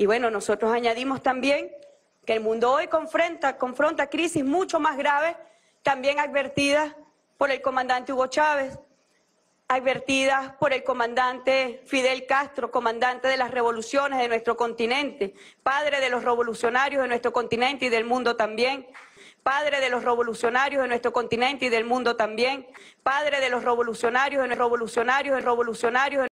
Y bueno, nosotros añadimos también que el mundo hoy confronta, confronta crisis mucho más graves, también advertidas por el comandante Hugo Chávez, advertidas por el comandante Fidel Castro, comandante de las revoluciones de nuestro continente, padre de los revolucionarios de nuestro continente y del mundo también, padre de los revolucionarios de nuestro continente y del mundo también, padre de los revolucionarios, de revolucionarios, de revolucionarios.